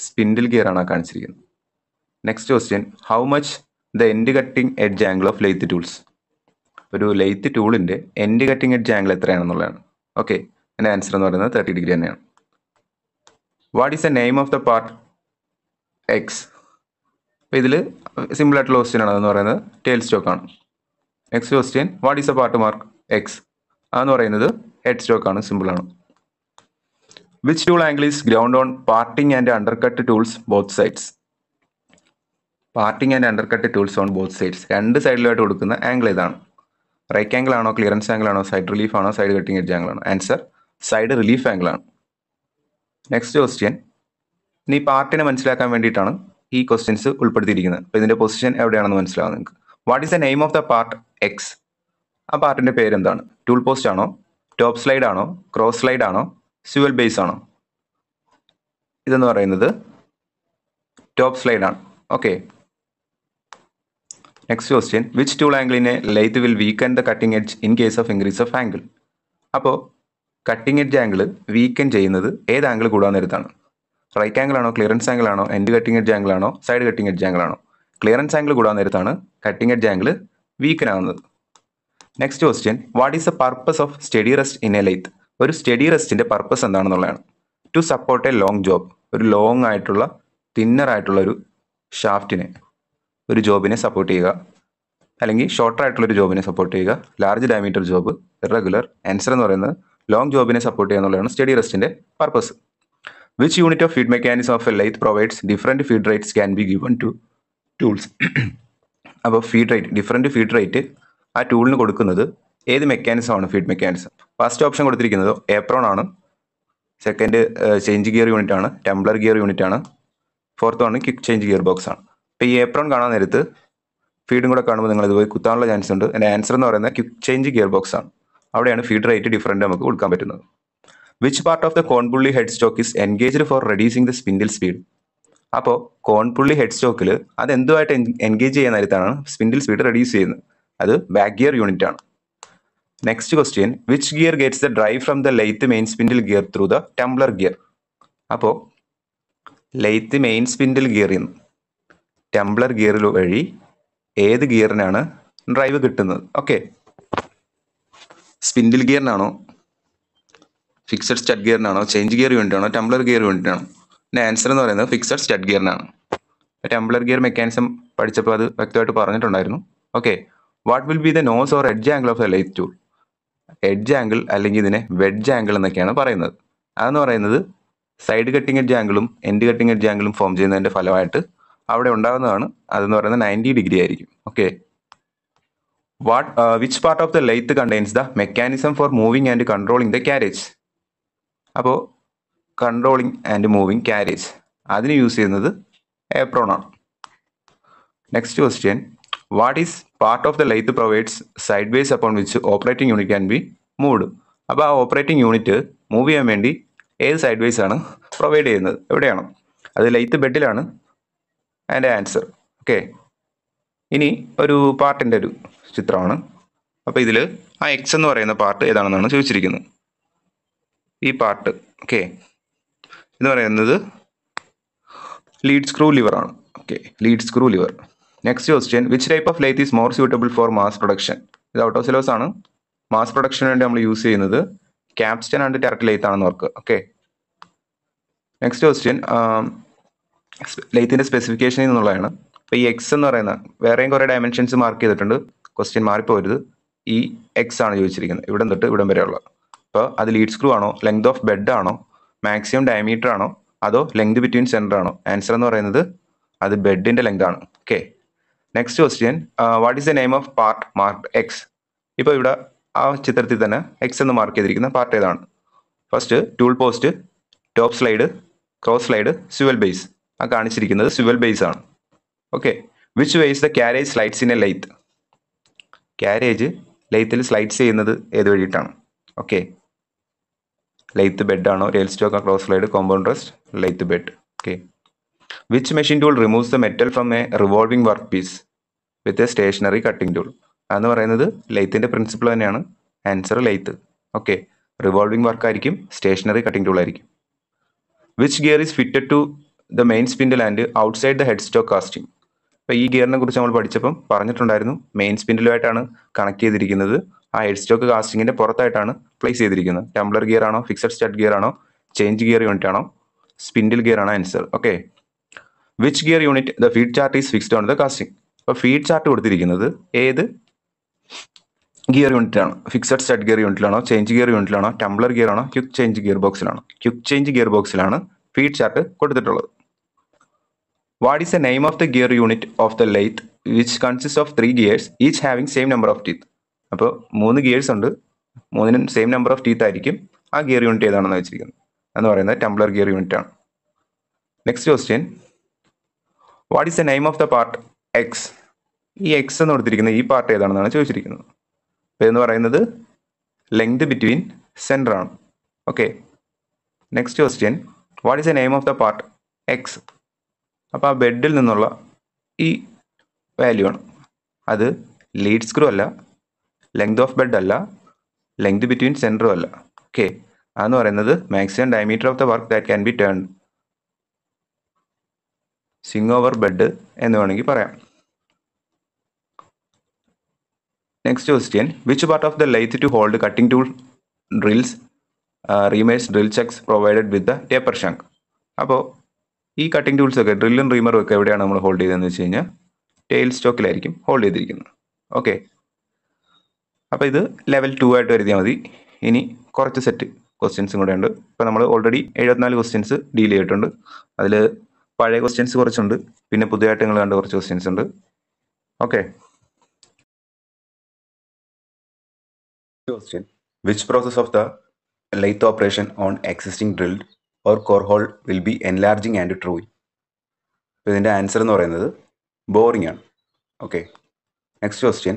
സ്പിൻഡിൽ ഗിയർ ആണ് കാണിച്ചിരിക്കുന്നത് next question how much the end cutting edge angle of lathe tools ഒരു ലെയ്ത്ത് ടൂളിൻ്റെ എൻഡ് കട്ടിംഗ് എഡ്ജ് ആംഗിൾ എത്രയാണെന്നുള്ളതാണ് ഓക്കെ എൻ്റെ ആൻസർ എന്ന് പറയുന്നത് തേർട്ടി ഡിഗ്രി തന്നെയാണ് what is a name of the part X അപ്പോൾ ഇതിൽ സിമ്പിളായിട്ടുള്ള ക്വസ്റ്റ്യൻ ആണ് അതെന്ന് പറയുന്നത് ടെയിൽ സ്റ്റോക്ക് ആണ് next question what is a part mark X അതെന്ന് പറയുന്നത് ഹെഡ് സ്റ്റോക്ക് ആണ് സിമ്പിളാണ് which tool angle is ground on parting and under cut tools both sides parting and under cut tools on both sides രണ്ട് സൈഡിലായിട്ട് കൊടുക്കുന്ന angle ഇതാണ് right angle ആണോ clearance angle ആണോ സൈഡ് റിലീഫ് ആണോ സൈഡ് കട്ടിംഗ് എഡ്ജ് ആംഗിൾ ആണോ answer side relief angle ആണ് next question ഇനി പാർട്ടിനെ മനസ്സിലാക്കാൻ വേണ്ടിയിട്ടാണ് ഈ ക്വസ്റ്റ്യൻസ് ഉൾപ്പെടുത്തിയിരിക്കുന്നത് അപ്പോൾ ഇതിൻ്റെ പൊസിഷൻ എവിടെയാണെന്ന് മനസ്സിലാവും നിങ്ങൾക്ക് what is the name of the part X ആ പാർട്ടിൻ്റെ പേരെന്താണ് ടൂൾ പോസ്റ്റ് ആണോ ടോപ്പ് സ്ലൈഡ് ആണോ ക്രോസ് സ്ലൈഡ് ആണോ സിവൽ ബേസ് ആണോ ഇതെന്ന് പറയുന്നത് ടോപ്പ് സ്ലൈഡ് ആണ് okay next question which tool ആംഗിളിനെ lathe will weaken the cutting edge in case of increase of angle അപ്പോൾ കട്ടിംഗ് എഡ്ജ് ആംഗിൾ വീക്കൻ ചെയ്യുന്നത് ഏത് ആംഗിൾ കൂടാൻ നേരത്താണ് റൈറ്റ് ആംഗിൾ ആണോ ക്ലിയറൻസ് ആംഗിൾ ആണോ എൻഡ് കട്ടിംഗ് എഡ്ജ് ആംഗിൾ ആണോ സൈഡ് കട്ടിംഗ് എഡ്ജ് ആംഗിൾ ആണോ ക്ലിയറൻസ് ആംഗിൾ കൂടാൻ നേരത്താണ് കട്ടിംഗ് എഡ്ജ് ആംഗിൾ വീക്കൻ ആവുന്നത് next question what is the purpose of steady rest in a lathe ഒരു സ്റ്റഡി റെസ്റ്റിൻ്റെ purpose എന്താണെന്നുള്ളതാണ് to support a long job ഒരു long ആയിട്ടുള്ള തിന്നറായിട്ടുള്ള ഒരു ഷാഫ്റ്റിനെ ഒരു ജോബിനെ സപ്പോർട്ട് ചെയ്യുക അല്ലെങ്കിൽ ഒരു ജോബിനെ സപ്പോർട്ട് ചെയ്യുക large diameter job regular answer എന്ന് പറയുന്നത് ലോങ് ജോബിനെ സപ്പോർട്ട് ചെയ്യുക എന്നുള്ളതാണ് സ്റ്റഡി റെസ്റ്റിൻ്റെ purpose which unit of feed mechanism of a lathe provides different feed rates can be given to tools അപ്പോൾ feed rate different feed rate ആ ടൂളിന് കൊടുക്കുന്നത് ഏത് മെക്കാനിസം ആണ് ഫീഡ് മെക്കാനിസം ഫസ്റ്റ് ഓപ്ഷൻ കൊടുത്തിരിക്കുന്നത് ഏപ്രോൺ ആണ് സെക്കൻഡ് ചേഞ്ച് ഗിയർ യൂണിറ്റ് ആണ് tumbler gear unit ആണ് ഫോർത്ത് ആണ് ക്വിക്ക് ചേഞ്ച് ഗിയർ ബോക്സ് ആണ് ഇപ്പോൾ ഈ ഏപ്രോൺ കാണാൻ നേരത്ത് ഫീഡും കൂടെ കാണുമ്പോൾ നിങ്ങൾ ഇതുപോലെ കുത്താനുള്ള ചാൻസ് ഉണ്ട് എൻ്റെ ആൻസർ എന്ന് പറയുന്നത് ക്വിക്ക് ചേഞ്ച് ഗിയർ ബോക്സ് ആണ് അവിടെയാണ് ഫീഡ് റേറ്റ് ഡിഫറൻറ്റ് നമുക്ക് കൊടുക്കാൻ പറ്റുന്നത് which part of the cone pulley head stock is engaged for reducing the spindle speed അപ്പോൾ കോൺപുള്ളി ഹെഡ് സ്റ്റോക്കിൽ അത് എന്തുമായിട്ട് എൻഗേജ് ചെയ്യുന്ന നേരത്താണ് സ്പിൻഡിൽ സ്പീഡ് റെഡ്യൂസ് ചെയ്യുന്നത് അത് ബാക്ക് ഗിയർ യൂണിറ്റ് ആണ് next question which gear gets the drive from the lathe main spindle gear through the tumbler gear അപ്പോൾ lathe main spindle gear നിന്ന് ടെംബ്ലർ ഗിയർ വഴി ഏത് ഗിയറിനാണ് ഡ്രൈവ് കിട്ടുന്നത് ഓക്കെ സ്പിൻഡിൽ ഗിയറിനാണോ ഫിക്സഡ് സ്റ്റഡ് ഗിയറിനാണോ change gear വേണ്ടിയാണോ ടെംബ്ലർ ഗിയർ യൂണിറ്റാണോ പിന്നെ ആൻസർ എന്ന് പറയുന്നത് ഫിക്സഡ് സ്റ്റഡ് ഗിയറിനാണ് ടെംബ്ലർ ഗിയർ മെക്കാനിസം പഠിച്ചപ്പോൾ അത് വ്യക്തമായിട്ട് പറഞ്ഞിട്ടുണ്ടായിരുന്നു okay what will be the nose or edge angle of a lathe tool edge angle അല്ലെങ്കിൽ ഇതിനെ വെഡ്ജ് ആംഗിൾ എന്നൊക്കെയാണ് പറയുന്നത് അതെന്ന് പറയുന്നത് സൈഡ് കട്ടിംഗ് എഡ്ജ് ആംഗിളും എൻഡ് കട്ടിംഗ് എഡ്ജ് ആംഗിളും ഫോം ചെയ്യുന്നതിൻ്റെ ഫലമായിട്ട് അവിടെ ഉണ്ടാകുന്നതാണ് അതെന്ന് പറയുന്നത് നയൻറ്റി ഡിഗ്രി ആയിരിക്കും okay what which part of the lathe contains the mechanism for moving and controlling the carriage അപ്പോൾ കൺട്രോളിങ് ആൻഡ് മൂവിങ് ക്യാരേജ് അതിന് യൂസ് ചെയ്യുന്നത് ഏപ്രോണാണ് next question what is part of the lathe provides side vase upon which operating unit can be move അപ്പോൾ ആ operating unit move ചെയ്യാൻ വേണ്ടി ഏത് side vase ആണ് പ്രൊവൈഡ് ചെയ്യുന്നത് എവിടെയാണ് അത് ലൈത്ത് ബെഡിലാണ് ആൻഡ് ആൻസർ ഓക്കെ ഇനി ഒരു പാർട്ടിൻ്റെ ഒരു ചിത്രമാണ് അപ്പോൾ ഇതിൽ ആ എക്സ് എന്ന് പറയുന്ന പാർട്ട് ഏതാണെന്നാണ് ചോദിച്ചിരിക്കുന്നത് ഈ പാർട്ട് ഓക്കെ എന്ന് പറയുന്നത് ലീഡ് സ്ക്രൂ ലിവർ ആണ് okay lead screw lever next question which type of lathe is more suitable for mass production ഇത് ഔട്ട് ഓഫ് സിലബസ് ആണ് മാസ് പ്രൊഡക്ഷന് വേണ്ടി നമ്മൾ യൂസ് ചെയ്യുന്നത് ക്യാപ്സ്റ്റൻ ആൻഡ് ടെറക്ട് ലൈത്ത് ആണെന്ന് ഓർക്ക് ഓക്കെ നെക്സ്റ്റ് ക്വസ്റ്റ്യൻ ലൈറ്റിൻ്റെ സ്പെസിഫിക്കേഷനിൽ നിന്നുള്ളതാണ് അപ്പോൾ ഈ എക്സ് എന്ന് പറയുന്ന വേറെയും കുറേ ഡയമെൻഷൻസ് മാർക്ക് ചെയ്തിട്ടുണ്ട് ക്വസ്റ്റ്യൻ മാറിപ്പോരുത് ഈ എക്സ് ആണ് ചോദിച്ചിരിക്കുന്നത് ഇവിടെ തൊട്ട് ഇവിടം വരെയുള്ള അപ്പോൾ അത് ലീഡ് സ്ക്രൂ ആണോ ലെങ്ത് ഓഫ് ബെഡ് ആണോ മാക്സിമം ഡയമീറ്റർ ആണോ അതോ ലെങ്ത് ബിറ്റ്വീൻ സെൻറ്റർ ആണോ ആൻസർ എന്ന് പറയുന്നത് അത് ബെഡിൻ്റെ ലെങ്ത് ആണ് okay next question what is the name of part mark X ഇപ്പോൾ ഇവിടെ ആ ചിത്രത്തിൽ തന്നെ എക്സ് എന്ന് മാർക്ക് ചെയ്തിരിക്കുന്ന പാർട്ട് ഏതാണ് first tool post top slide cross slide swivel base ആ കാണിച്ചിരിക്കുന്നത് സിവൽ ബേസ് ആണ് okay which ways the carriage slides in a lathe carriage ലൈത്തിൽ സ്ലൈഡ്സ് ചെയ്യുന്നത് ഏത് വഴിയിട്ടാണ് ഓക്കെ ലൈത്ത് ബെഡാണോ real stock cross slide compound rest lathe bed okay which machine tool removes the metal from a revolving work piece with a stationary cutting tool അതെന്ന് പറയുന്നത് ലൈത്തിൻ്റെ principle തന്നെയാണ് answer lathe okay revolving work ആയിരിക്കും stationary cutting tool ആയിരിക്കും which gear is fitted to the main spindle and out side the head stock casting അപ്പോൾ ഈ ഗിയറിനെ കുറിച്ച് നമ്മൾ പഠിച്ചപ്പം പറഞ്ഞിട്ടുണ്ടായിരുന്നു മെയിൻ സ്പിൻഡിലുമായിട്ടാണ് കണക്ട് ചെയ്തിരിക്കുന്നത് ആ ഹെഡ് സ്റ്റോക്ക് കാസ്റ്റിങ്ങിൻ്റെ പുറത്തായിട്ടാണ് പ്ലേസ് ചെയ്തിരിക്കുന്നത് ടംബ്ലർ ഗിയർ ആണോ ഫിക്സഡ് സ്റ്റഡ് ഗിയർ ആണോ ചേഞ്ച് ഗിയർ യൂണിറ്റ് ആണോ സ്പിൻഡിൽ ഗിയർ ആണോ answer okay which gear unit the feed chart is fixed on the casting അപ്പോൾ ഫീഡ് ചാർട്ട് കൊടുത്തിരിക്കുന്നത് ഏത് ഗിയർ യൂണിറ്റിലാണ് ഫിക്സഡ് സ്റ്റഡ് ഗിയർ യൂണിറ്റിലാണോ ചേഞ്ച് ഗിയർ യൂണിറ്റിലാണോ ടംബ്ലർ ഗിയർ ആണോ ക്യുക്ക് ചേഞ്ച് ഗിയർ ബോക്സിലാണോ ക്യുക്ക് ചേഞ്ച് ഗിയർ ബോക്സിലാണ് ഫീഡ് ചാർട്ട് കൊടുത്തിട്ടുള്ളത് What is the name of the gear unit of the lathe which consists of three gears each having same number of teeth? അപ്പോൾ മൂന്ന് gears ഉണ്ട് മൂന്നിനും same number of teeth ആയിരിക്കും ആ gear unit ഏതാണെന്ന് വെച്ചിരിക്കുന്നത് എന്ന് പറയുന്നത് ടംബ്ലർ ഗിയർ യൂണിറ്റ് ആണ് next question what is the name of the part X ഈ എക്സ് എന്ന് കൊടുത്തിരിക്കുന്ന ഈ പാർട്ട് ഏതാണെന്നാണ് ചോദിച്ചിരിക്കുന്നത് അപ്പോൾ എന്ന് പറയുന്നത് ലെങ്ത് ബിറ്റ്വീൻ സെൻറ്റർ ആണ് okay next question what is the name of the part X അപ്പോൾ ആ ബെഡിൽ നിന്നുള്ള ഈ വാല്യൂ ആണ് അത് ലീഡ് സ്ക്രൂ അല്ല ലെങ്ത് ഓഫ് ബെഡ് അല്ല ലെങ്ത് ബിറ്റ്വീൻ സെൻറ്ററും അല്ല ഓക്കെ അതെന്ന് പറയുന്നത് maximum diameter of the work that can be turn swing over bed എന്ന് വേണമെങ്കിൽ പറയാം next question which part of the lathe to hold cutting tool drills reamers drill chucks provided with the taper shank അപ്പോൾ ഈ cutting tools ഒക്കെ ഡ്രില്ലും റീമറും ഒക്കെ എവിടെയാണ് നമ്മൾ hold ചെയ്തതെന്ന് വെച്ച് കഴിഞ്ഞാൽ ടെയിൽ സ്റ്റോക്കിലായിരിക്കും ഹോൾഡ് ചെയ്തിരിക്കുന്നത് ഓക്കെ അപ്പോൾ ഇത് ലെവൽ ടു ആയിട്ട് കരുതിയാൽ മതി ഇനി കുറച്ച് സെറ്റ് ക്വസ്റ്റ്യൻസും കൂടെ ഉണ്ട് ഇപ്പോൾ നമ്മൾ ഓൾറെഡി എഴുപത്തിനാല് ക്വസ്റ്റ്യൻസ് ഡീൽ ചെയ്തിട്ടുണ്ട് അതിൽ പഴയ ക്വസ്റ്റ്യൻസ് കുറച്ചുണ്ട് പിന്നെ പുതിയതായിട്ട് നിങ്ങൾ കണ്ട കുറച്ച് ക്വസ്റ്റ്യൻസ് ഉണ്ട് okay question which process of the lathe operation on existing drilled or core hole will be enlarging and true അപ്പോൾ ഇതിൻ്റെ ആൻസർ എന്ന് പറയുന്നത് ബോറിംഗ് ആണ് okay next question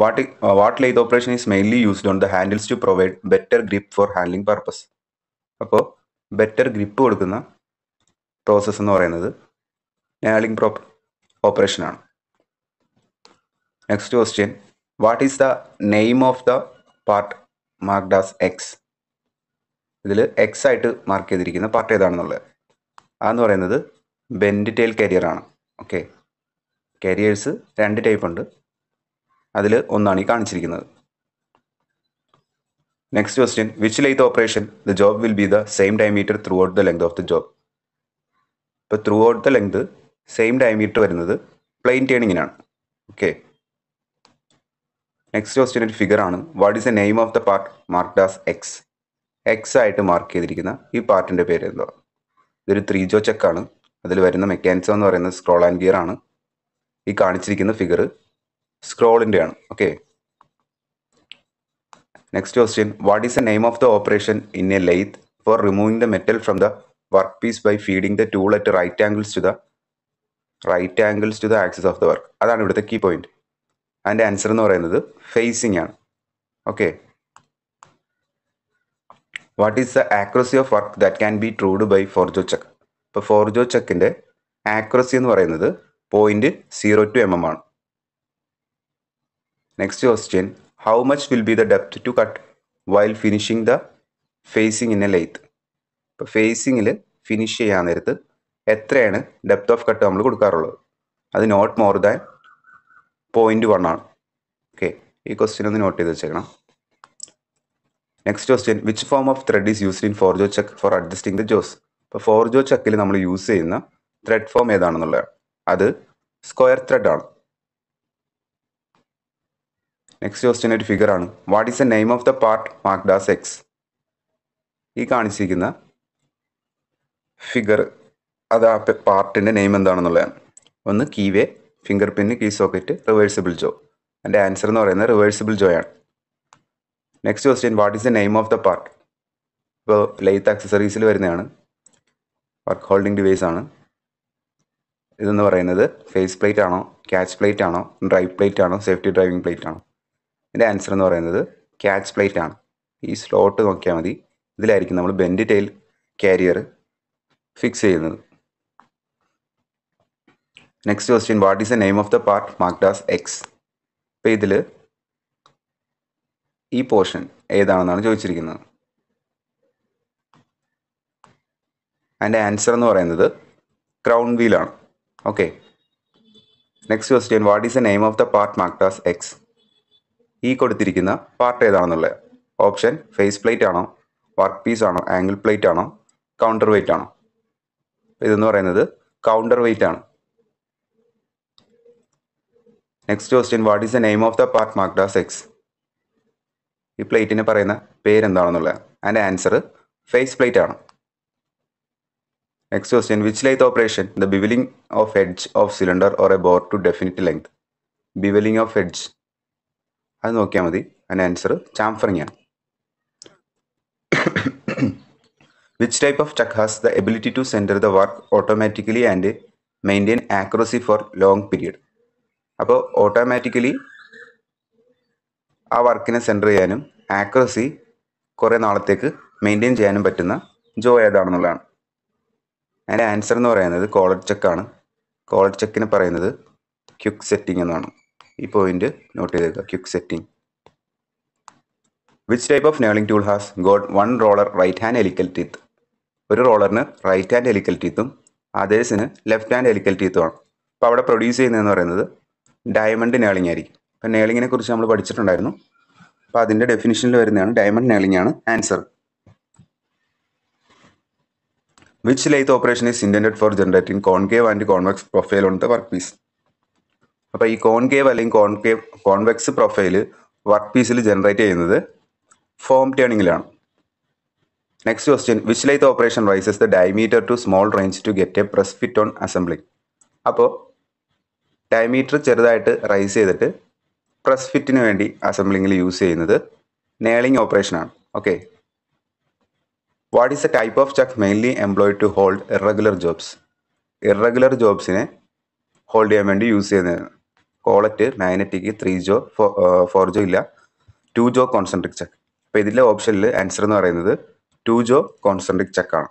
what what lathe operation is mainly used on the handles to provide better grip for handling purpose അപ്പോൾ better grip കൊടുക്കുന്ന process എന്ന് പറയുന്നത് knurling പ്രോ ഓപ്പറേഷനാണ് next question what is the name of the part marked as X ഇതിൽ X ആയിട്ട് mark ചെയ്തിരിക്കുന്ന part ഏതാണെന്നുള്ളത് അതെന്ന് പറയുന്നത് ബെൻഡ് ടെയിൽ കരിയർ ആണ് ഓക്കെ കരിയേഴ്സ് രണ്ട് ടൈപ്പ് ഉണ്ട് അതിൽ ഒന്നാണ് ഈ കാണിച്ചിരിക്കുന്നത് next question which lathe operation the job will be the same diameter throughout the length of the job ഇപ്പോൾ throughout the length same diameter വരുന്നത് plain ടേണിങ്ങിനാണ് ഓക്കെ നെക്സ്റ്റ് ക്വസ്റ്റ്യൻ ഒരു ഫിഗർ ആണ് what is the name of the part marked as X X ആയിട്ട് mark ചെയ്തിരിക്കുന്ന ഈ പാർട്ടിൻ്റെ പേര് എന്തോ ഇതൊരു ത്രീ ജോ ചെക്കാണ് അതിൽ വരുന്ന മെക്കാനിസം എന്ന് പറയുന്നത് സ്ക്രോൾ ആൻഡ് ഗിയർ ആണ് ഈ കാണിച്ചിരിക്കുന്ന ഫിഗർ സ്ക്രോളിൻ്റെ ആണ് okay next question what is the name of the operation in a lathe for removing the metal from the work piece by feeding the tool at right angles to the right angles to the axis of the work അതാണ് ഇവിടുത്തെ key point അതിൻ്റെ answer എന്ന് പറയുന്നത് facing ആണ് okay what is the accuracy of work that can be trued by four jaw chuck ഇപ്പോൾ four jaw ചെക്കിൻ്റെ accuracy എന്ന് പറയുന്നത് point zero two M M ആണ് next question how much will be the depth to cut while finishing the facing in a lathe ഇപ്പോൾ ഫേസിങ്ങിൽ finish ചെയ്യാൻ നേരത്ത് എത്രയാണ് ഡെപ്ത് ഓഫ് കട്ട് നമ്മൾ കൊടുക്കാറുള്ളത് അത് not more than point one ആണ് ഓക്കെ ഈ ക്വസ്റ്റ്യൻ ഒന്ന് നോട്ട് ചെയ്ത് വെച്ചേക്കണം next question which form of thread is used in jaw chuck for adjusting the jaws four jaw ചെക്കിൽ നമ്മൾ യൂസ് ചെയ്യുന്ന ത്രെഡ് ഫോം ഏതാണെന്നുള്ളത് അത് സ്ക്വയർ ത്രെഡ് ആണ് നെക്സ്റ്റ് ക്വസ്റ്റ്യൻ ഒരു ഫിഗർ ആണ് what is a name of the part marked as X ഈ കാണിച്ചിരിക്കുന്ന ഫിഗർ അത് ആ പാർട്ടിൻ്റെ നെയിം എന്താണെന്നുള്ളതാണ് ഒന്ന് keyway finger print key socket reversible jaw എൻ്റെ ആൻസർ എന്ന് പറയുന്നത് റിവേഴ്സിബിൾ ജോയാണ് ആണ് next question what is the name of the part ഇപ്പോൾ ലൈത്ത് ആക്സസറീസിൽ വരുന്നതാണ് വർക്ക് ഹോൾഡിംഗ് ഡിവൈസ് ആണ് ഇതെന്ന് പറയുന്നത് ഫേസ് പ്ലേറ്റ് ആണോ ക്യാച്ച് പ്ലേറ്റ് ആണോ ഡ്രൈവ് പ്ലേറ്റ് ആണോ സേഫ്റ്റി ഡ്രൈവിംഗ് പ്ലേറ്റ് ആണോ ഇതിൻ്റെ ആൻസർ എന്ന് പറയുന്നത് ക്യാച്ച് പ്ലേറ്റ് ആണ് ഈ സ്ലോട്ട് നോക്കിയാൽ മതി ഇതിലായിരിക്കും നമ്മൾ ബെൻഡ് ടെയിൽ കാരിയർ ഫിക്സ് ചെയ്യുന്നത് next question what is the name of the part marked as X ഇപ്പോൾ ഇതിൽ ഈ പോർഷൻ ഏതാണെന്നാണ് ചോദിച്ചിരിക്കുന്നത് അതിൻ്റെ ആൻസർ എന്ന് പറയുന്നത് ക്രൗൺ വീലാണ് okay next question what is a name of the part marked as X ഈ കൊടുത്തിരിക്കുന്ന പാർട്ട് ഏതാണെന്നുള്ളത് ഓപ്ഷൻ ഫേസ് പ്ലേറ്റ് ആണോ വർക്ക് പീസ് ആണോ ആംഗിൾ പ്ലേറ്റ് ആണോ കൗണ്ടർ വെയിറ്റ് ആണോ ഇതെന്ന് പറയുന്നത് കൗണ്ടർ വെയിറ്റ് ആണ് next question what is a name of the part marked as X ഈ പ്ലേറ്റിന് പറയുന്ന പേരെന്താണെന്നുള്ളത് അതിൻ്റെ ആൻസർ ഫേസ് പ്ലേറ്റ് ആണ് next question which lathe operation the bevelling of edge of cylinder or a bore to definite length bevelling of edge അത് നോക്കിയാൽ മതി അതിൻ്റെ ആൻസർ ചാംഫറിംഗ് ആണ് which type of chuck has the ability to centre the work automatically and maintain accuracy for long period അപ്പോൾ automatically ആ വർക്കിനെ centre ചെയ്യാനും accuracy കുറേ നാളത്തേക്ക് മെയിൻറ്റെയിൻ ചെയ്യാനും പറ്റുന്ന ജോ ഏതാണെന്നുള്ളതാണ് അതിൻ്റെ ആൻസർ എന്ന് പറയുന്നത് കോളർ ചെക്കാണ് കോളർ ചെക്കിന് പറയുന്നത് ക്യുക്ക് സെറ്റിംഗ് എന്നാണ് ഈ പോയിന്റ് നോട്ട് ചെയ്തേക്കുക quick setting which type of knurling tool has got one roller right hand helical teeth ഒരു റോളറിന് റൈറ്റ് ഹാൻഡ് എലിക്കൽ ടീത്തും അതേഴ്സിന് ലെഫ്റ്റ് ഹാൻഡ് എലിക്കൽ ടീത്തുമാണ് അപ്പോൾ അവിടെ പ്രൊഡ്യൂസ് ചെയ്യുന്നതെന്ന് പറയുന്നത് ഡയമണ്ട് നേളിംഗ് ആയിരിക്കും അപ്പോൾ നേളിങ്ങിനെ കുറിച്ച് നമ്മൾ പഠിച്ചിട്ടുണ്ടായിരുന്നു അപ്പം അതിൻ്റെ ഡെഫിനിഷനിൽ വരുന്നതാണ് ഡയമണ്ട് നേളിംഗ് ആണ് answer which lathe operation is intend for generating concave and convex profile ഉണ്ട് വർക്ക് പീസ് അപ്പം ഈ കോൺകേവ് അല്ലെങ്കിൽ കോൺകേവ് കോൺവെക്സ് പ്രൊഫൈല് വർക്ക് പീസിൽ ജനറേറ്റ് ചെയ്യുന്നത് ഫോം ടേണിങ്ങിലാണ് next question which lathe operation raises the diameter to small range to get a press fit on assembly അപ്പോൾ diameter ചെറുതായിട്ട് raise ചെയ്തിട്ട് പ്രസ് ഫിറ്റിന് വേണ്ടി അസംബ്ലിങ്ങിൽ യൂസ് ചെയ്യുന്നത് ഓപ്പറേഷൻ ഓപ്പറേഷനാണ് okay what is a type of Chuck mainly employed to hold irregular jobs irregular ജോബ്സിനെ hold ചെയ്യാൻ വേണ്ടി യൂസ് ചെയ്യുന്നത് collet magnetic three jaw four jaw ഇല്ല ടു ജോ കോൺസെൻട്രിക് ചക്ക് അപ്പോൾ ഇതിലെ ഓപ്ഷനിൽ ആൻസർ എന്ന് പറയുന്നത് ടു ജോ കോൺസെൻട്രിക് ചക്കാണ്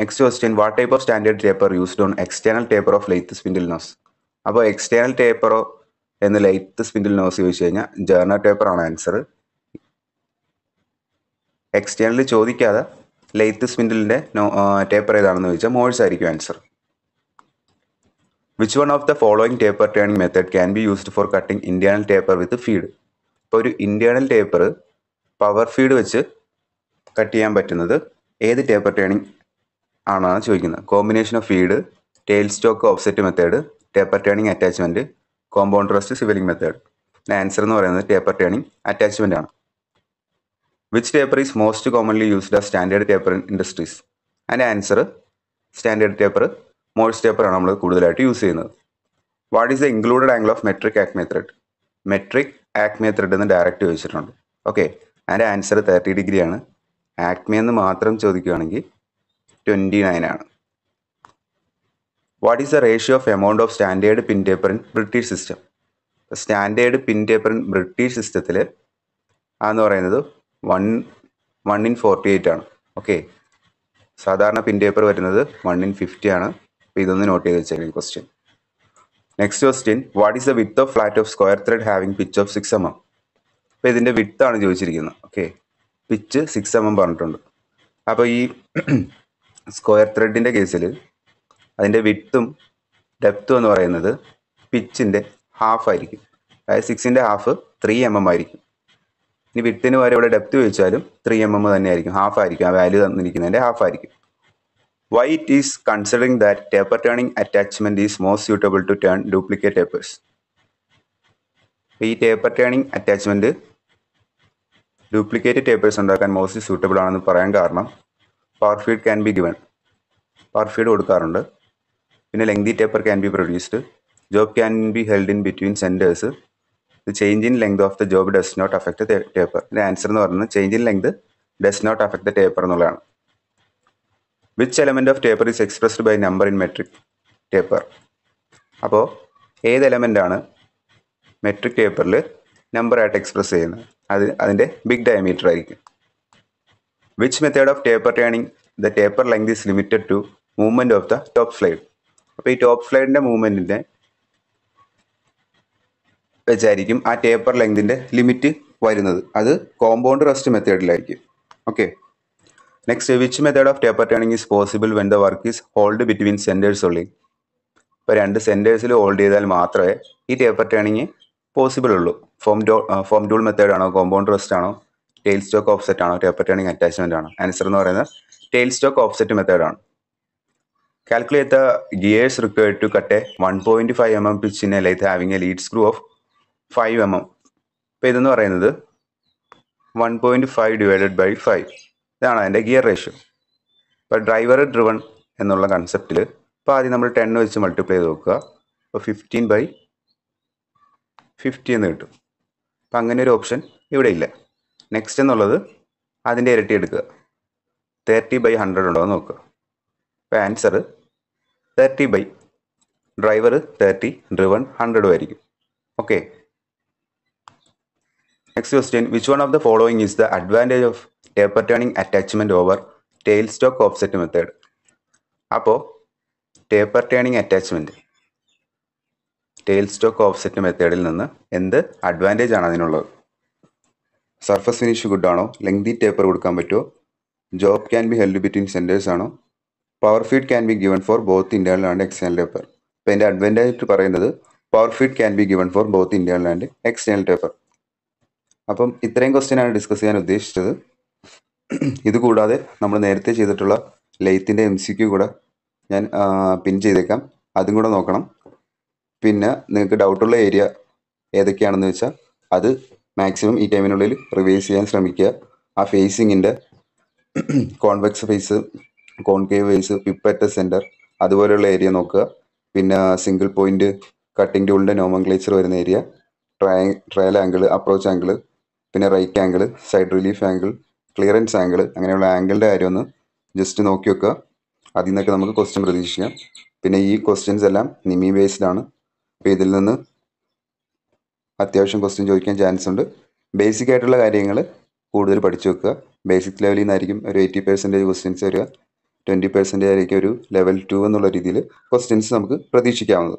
next question what type of standard taper used on external taper of lathe spindle nose അപ്പോൾ എക്സ്റ്റേണൽ ടേപ്പറോ എന്ന് ലൈറ്റ് സ്പിൻഡിൽ നോസ് ചോദിച്ചു കഴിഞ്ഞാൽ ജേർണൽ ടേപ്പറാണ് ആൻസർ എക്സ്റ്റേണൽ ചോദിക്കാതെ ലൈത്ത് സ്പിൻഡിലിൻ്റെ നോ ടേപ്പർ ഏതാണെന്ന് ചോദിച്ചാൽ മോഴ്സ് ആയിരിക്കും answer which one of the following taper turning method can be used for cutting internal taper with feed ഇപ്പോൾ ഒരു ഇന്റേണൽ ടേപ്പർ പവർ ഫീഡ് വെച്ച് കട്ട് ചെയ്യാൻ പറ്റുന്നത് ഏത് ടേപ്പർ ടേണിംഗ് ആണെന്നാണ് ചോദിക്കുന്നത് combination of feed tail stock offset method taper turning attachment compound rest swivelling method answer എന്ന് പറയുന്നത് ടേപ്പർ ടേണിംഗ് അറ്റാച്ച്മെൻ്റ് ആണ് which taper is most commonly used ആ സ്റ്റാൻഡേർഡ് ടേപ്പർ ഇൻഡസ്ട്രീസ് അതിൻ്റെ ആൻസർ സ്റ്റാൻഡേർഡ് ടേപ്പർ മോഴ്സ് ടേപ്പറാണ് നമ്മൾ കൂടുതലായിട്ട് use ചെയ്യുന്നത് what is the included angle of metric acme thread metric acme thread എന്ന് ഡയറക്റ്റ് ചോദിച്ചിട്ടുണ്ട് ഓക്കെ അതിൻ്റെ ആൻസർ തേർട്ടി ഡിഗ്രിയാണ് ആക്മേ എന്ന് മാത്രം ചോദിക്കുകയാണെങ്കിൽ ട്വൻറ്റി നയൻ ആണ് what is the ratio of amount of standard pin taper in British system standard pin taper in British സിസ്റ്റത്തിൽ ആന്ന് പറയുന്നത് one one in forty eight ആണ് ഓക്കെ സാധാരണ പിൻ ടേപ്പർ വരുന്നത് വൺ ഇൻ ഫിഫ്റ്റി ആണ് അപ്പോൾ ഇതൊന്ന് നോട്ട് ചെയ്ത് വെച്ചേക്കും question next question what is the width of flat of square thread having pitch of six M M അപ്പോൾ ഇതിൻ്റെ വിത്ത് ആണ് ചോദിച്ചിരിക്കുന്നത് okay pitch six M M പറഞ്ഞിട്ടുണ്ട് അപ്പോൾ ഈ സ്ക്വയർ ത്രെഡിൻ്റെ കേസിൽ അതിൻ്റെ വിട്ടും ഡെപ്തും എന്ന് പറയുന്നത് പിച്ചിൻ്റെ ഹാഫ് ആയിരിക്കും അതായത് സിക്സിൻ്റെ ഹാഫ് ത്രീ എം എം ആയിരിക്കും ഇനി വിട്ടിന് വരെ ഇവിടെ ഡെപ്ത് ചോദിച്ചാലും ത്രീ എം എം തന്നെ ആയിരിക്കും ഹാഫ് ആയിരിക്കും ആ വാല്യൂ തന്നിരിക്കുന്നതിൻ്റെ ഹാഫ് ആയിരിക്കും why it is considering that taper turning attachment is most suitable to turn duplicate tapers ഈ taper turning attachment duplicate tapers ഉണ്ടാക്കാൻ മോസ്റ്റ് സ്യൂട്ടബിൾ ആണെന്ന് പറയാൻ കാരണം power feed can be given power feed കൊടുക്കാറുണ്ട് പിന്നെ lengthy taper can be produced job can be held in between centres the change in length of the job does not affect the taper. ഇതിൻ്റെ answer എന്ന് പറയുന്നത് change in length does not affect the taper എന്നുള്ളതാണ് which element of taper is expressed by number in metric taper അപ്പോൾ ഏത് എലമെൻ്റാണ് metric ടേപ്പറിൽ നമ്പറായിട്ട് express ചെയ്യുന്നത് അത് അതിൻ്റെ big diameter ആയിരിക്കും which method of taper turning the taper length is limited to movement of the top slide അപ്പോൾ ഈ top സ്ലൈഡിൻ്റെ മൂവ്മെൻറ്റിൻ്റെ വെച്ചായിരിക്കും ആ taper ലെങ്തിൻ്റെ limit വരുന്നത് അത് കോമ്പൗണ്ട് റെസ്റ്റ് മെത്തേഡിലായിരിക്കും okay next which method of taper turning is possible when the work is hold between centres only ഇപ്പോൾ രണ്ട് സെൻറ്റേഴ്സിൽ hold ചെയ്താൽ മാത്രമേ ഈ ടേപ്പർ ടേണിങ് പോസിബിൾ ഉള്ളൂ ഫോം ഡോ ഫോം ഡൂൾ മെത്തേഡ് ആണോ കോമ്പൗണ്ട് റെസ്റ്റ് ആണോ ടെയിൽ സ്റ്റോക്ക് ഓഫ്സെറ്റ് ആണോ ടേപ്പർ ടേണിംഗ് അറ്റാച്ച്മെൻ്റ് ആണോ ആൻസർ എന്ന് പറയുന്നത് ടെയിൽ സ്റ്റോക്ക് ഓഫ്സെറ്റ് മെത്തേഡാണ് Calculate the gears required to cut a 1.5 mm pitch in a lathe having a lead screw of 5 mm. അപ്പോൾ ഇതെന്ന് പറയുന്നത് one point five divided by five ഇതാണ് അതിൻ്റെ gear ratio ഇപ്പോൾ ഡ്രൈവർ ഡ്രിവൺ എന്നുള്ള കൺസെപ്റ്റിൽ ഇപ്പോൾ ആദ്യം നമ്മൾ ടെൻ വെച്ച് മൾട്ടിപ്ലൈ ചെയ്ത് നോക്കുക അപ്പോൾ ഫിഫ്റ്റീൻ ബൈ ഫിഫ്റ്റി എന്ന് കിട്ടും അപ്പം അങ്ങനെ ഒരു ഓപ്ഷൻ ഇവിടെ ഇല്ല നെക്സ്റ്റ് എന്നുള്ളത് അതിൻ്റെ ഇരട്ടി എടുക്കുക തേർട്ടി ബൈ ഹൺഡ്രഡ് ഉണ്ടോ എന്ന് നോക്കുക അപ്പോൾ answer thirty by driver thirty driven ഹൺഡ്രഡും ആയിരിക്കും okay next question which one of the following is the advantage of taper turning attachment over tail stock offset method അപ്പോൾ taper turning attachment tail stock offset മെത്തേഡിൽ നിന്ന് എന്ത് advantage ആണ് അതിനുള്ളത് surface finish good ആണോ lengthy taper കൊടുക്കാൻ പറ്റുമോ job can be held between centres ആണോ power feed can be given for both internal and external taper അപ്പോൾ എൻ്റെ അഡ്വാൻറ്റേജ് പറയുന്നത് power feed can be given for both internal and external taper അപ്പം ഇത്രയും ക്വസ്റ്റ്യനാണ് discuss ചെയ്യാൻ ഉദ്ദേശിച്ചത് ഇതുകൂടാതെ കൂടാതെ നമ്മൾ നേരത്തെ ചെയ്തിട്ടുള്ള ലെയ്ത്തിൻ്റെ എം സി ക്യു കൂടെ ഞാൻ പിൻ ചെയ്തേക്കാം അതും കൂടെ നോക്കണം പിന്നെ നിങ്ങൾക്ക് ഡൗട്ടുള്ള ഏരിയ ഏതൊക്കെയാണെന്ന് വെച്ചാൽ അത് മാക്സിമം ഈ ടൈമിനുള്ളിൽ റിവൈസ് ചെയ്യാൻ ശ്രമിക്കുക ആ ഫേസിങ്ങിൻ്റെ കോൺവെക്സ് ഫേസ് കോൺകേവ് വേസ് പിപ്പറ്റ സെൻറ്റർ അതുപോലെയുള്ള ഏരിയ നോക്കുക പിന്നെ സിംഗിൾ പോയിന്റ് കട്ടിംഗ് ടൂളിൻ്റെ നോമംഗ്ലേച്ചർ വരുന്ന ഏരിയ ട്രയ ട്രയൽ ആംഗിൾ അപ്രോച്ച് ആംഗിൾ പിന്നെ right angle side relief angle clearance angle അങ്ങനെയുള്ള ആംഗിളിൻ്റെ കാര്യം ഒന്ന് ജസ്റ്റ് നോക്കി വെക്കുക അതിൽ നിന്നൊക്കെ നമുക്ക് ക്വസ്റ്റ്യൻ പ്രതീക്ഷിക്കാം പിന്നെ ഈ ക്വസ്റ്റ്യൻസ് എല്ലാം നിമി ബേസ്ഡ് ആണ് അപ്പോൾ ഇതിൽ നിന്ന് അത്യാവശ്യം ക്വസ്റ്റ്യൻ ചോദിക്കാൻ ചാൻസ് ഉണ്ട് ബേസിക് ആയിട്ടുള്ള കാര്യങ്ങൾ കൂടുതൽ പഠിച്ചു വെക്കുക ബേസിക് ലെവലിൽ നിന്നായിരിക്കും ഒരു എയ്റ്റി പെർസെൻറ്റേജ് ക്വസ്റ്റ്യൻസ് വരിക ട്വൻറ്റി പെർസെൻറ്റേജ് ആയിരിക്കും ഒരു ലെവൽ ടു എന്നുള്ള രീതിയിൽ ക്വസ്റ്റ്യൻസ് നമുക്ക് പ്രതീക്ഷിക്കാവുന്നത്